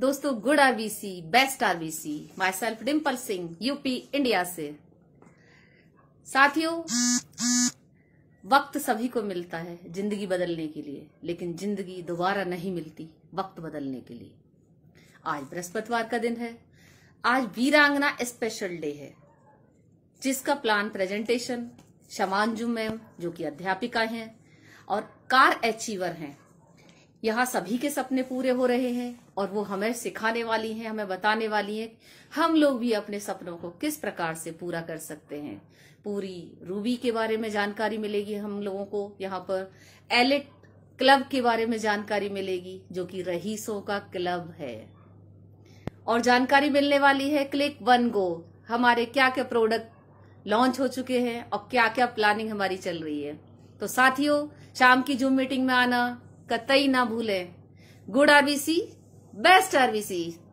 दोस्तों good RBC best RBC myself Dimple Singh UP India से साथियों वक्त सभी को मिलता है जिंदगी बदलने के लिए लेकिन जिंदगी दोबारा नहीं मिलती वक्त बदलने के लिए आज बृहस्पतिवार का दिन है आज वीरांगना स्पेशल डे है जिसका प्लान प्रेजेंटेशन शमानजू मैम जो कि अध्यापिका हैं और कार अचीवर हैं यहाँ सभी के सपने पूरे हो रहे हैं और वो हमें सिखाने वाली हैं हमें बताने वाली हैं हम लोग भी अपने सपनों को किस प्रकार से पूरा कर सकते हैं पूरी रूबी के बारे में जानकारी मिलेगी हम लोगों को यहाँ पर एलिट क्लब के बारे में जानकारी मिलेगी जो कि रहीसों का क्लब है और जानकारी मिलने वाली है क्लिक वन गो हमारे क्या क्या प्रोडक्ट लॉन्च हो चुके हैं और क्या क्या प्लानिंग हमारी चल रही है तो साथियों शाम की जूम मीटिंग में आना कतई ना भूले गुड आरबीसी बेस्ट आरबीसी